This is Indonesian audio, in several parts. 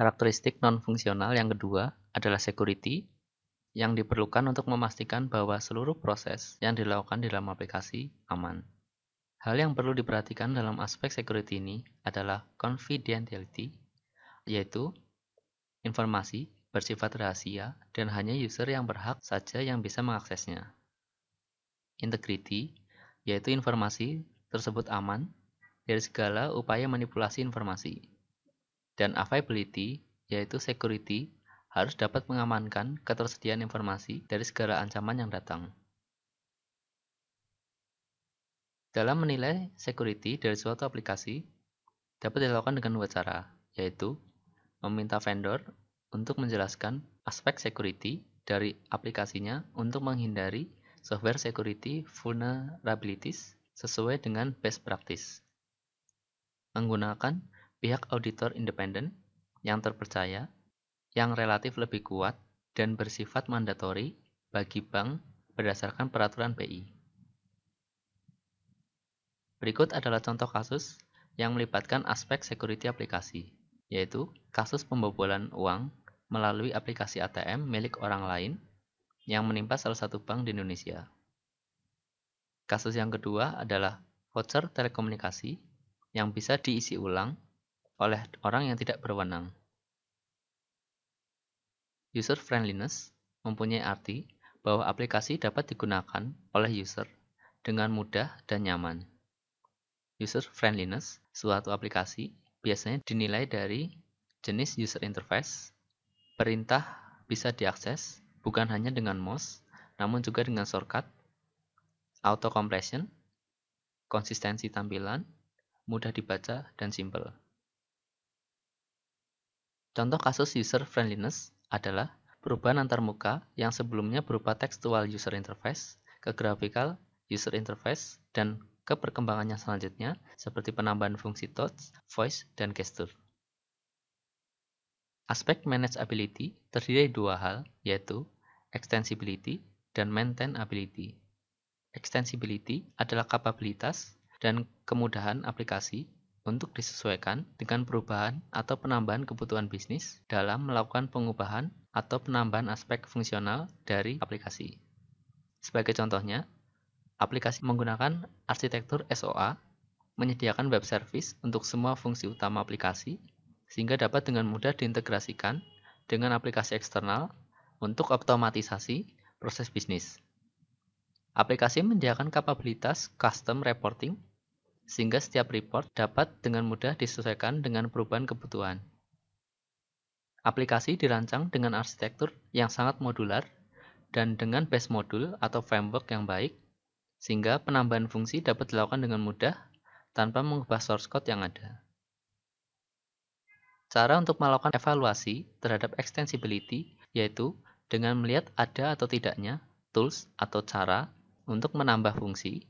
Karakteristik non-fungsional yang kedua adalah security, yang diperlukan untuk memastikan bahwa seluruh proses yang dilakukan di dalam aplikasi aman. Hal yang perlu diperhatikan dalam aspek security ini adalah confidentiality, yaitu informasi bersifat rahasia dan hanya user yang berhak saja yang bisa mengaksesnya. Integrity, yaitu informasi tersebut aman dari segala upaya manipulasi informasi dan availability yaitu security harus dapat mengamankan ketersediaan informasi dari segala ancaman yang datang. Dalam menilai security dari suatu aplikasi, dapat dilakukan dengan dua cara, yaitu meminta vendor untuk menjelaskan aspek security dari aplikasinya untuk menghindari software security vulnerabilities sesuai dengan best practice. Menggunakan pihak auditor independen yang terpercaya, yang relatif lebih kuat dan bersifat mandatori bagi bank berdasarkan peraturan BI. Berikut adalah contoh kasus yang melibatkan aspek security aplikasi, yaitu kasus pembobolan uang melalui aplikasi ATM milik orang lain yang menimpa salah satu bank di Indonesia. Kasus yang kedua adalah voucher telekomunikasi yang bisa diisi ulang oleh orang yang tidak berwenang. User friendliness mempunyai arti bahwa aplikasi dapat digunakan oleh user dengan mudah dan nyaman. User friendliness suatu aplikasi biasanya dinilai dari jenis user interface, perintah bisa diakses bukan hanya dengan mouse, namun juga dengan shortcut, auto completion, konsistensi tampilan, mudah dibaca, dan simple. Contoh kasus user friendliness adalah perubahan antarmuka yang sebelumnya berupa tekstual user interface ke graphical user interface dan ke perkembangannya selanjutnya seperti penambahan fungsi touch, voice, dan gesture. Aspek manageability terdiri dari dua hal, yaitu extensibility dan maintainability. Extensibility adalah kapabilitas dan kemudahan aplikasi untuk disesuaikan dengan perubahan atau penambahan kebutuhan bisnis dalam melakukan pengubahan atau penambahan aspek fungsional dari aplikasi. Sebagai contohnya, aplikasi menggunakan arsitektur SOA menyediakan web service untuk semua fungsi utama aplikasi sehingga dapat dengan mudah diintegrasikan dengan aplikasi eksternal untuk otomatisasi proses bisnis. Aplikasi menyediakan kapabilitas custom reporting sehingga setiap report dapat dengan mudah disesuaikan dengan perubahan kebutuhan. Aplikasi dirancang dengan arsitektur yang sangat modular dan dengan base module atau framework yang baik, sehingga penambahan fungsi dapat dilakukan dengan mudah tanpa mengubah source code yang ada. Cara untuk melakukan evaluasi terhadap extensibility yaitu dengan melihat ada atau tidaknya tools atau cara untuk menambah fungsi,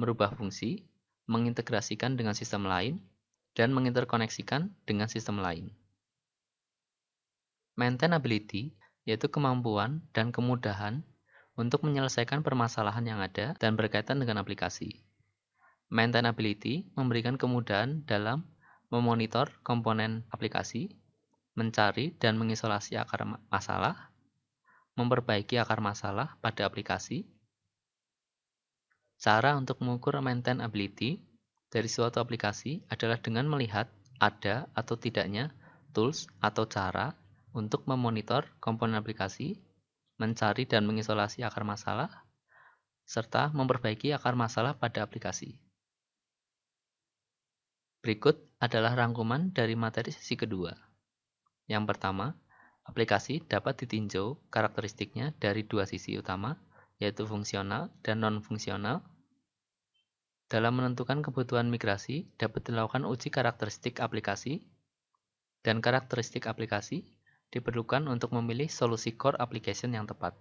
merubah fungsi, mengintegrasikan dengan sistem lain, dan menginterkoneksikan dengan sistem lain. Maintainability yaitu kemampuan dan kemudahan untuk menyelesaikan permasalahan yang ada dan berkaitan dengan aplikasi. Maintainability memberikan kemudahan dalam memonitor komponen aplikasi, mencari dan mengisolasi akar masalah, memperbaiki akar masalah pada aplikasi, Cara untuk mengukur maintainability dari suatu aplikasi adalah dengan melihat ada atau tidaknya tools atau cara untuk memonitor komponen aplikasi, mencari dan mengisolasi akar masalah, serta memperbaiki akar masalah pada aplikasi. Berikut adalah rangkuman dari materi sisi kedua. Yang pertama, aplikasi dapat ditinjau karakteristiknya dari dua sisi utama, yaitu fungsional dan non-fungsional. Dalam menentukan kebutuhan migrasi, dapat dilakukan uji karakteristik aplikasi, dan karakteristik aplikasi diperlukan untuk memilih solusi core application yang tepat.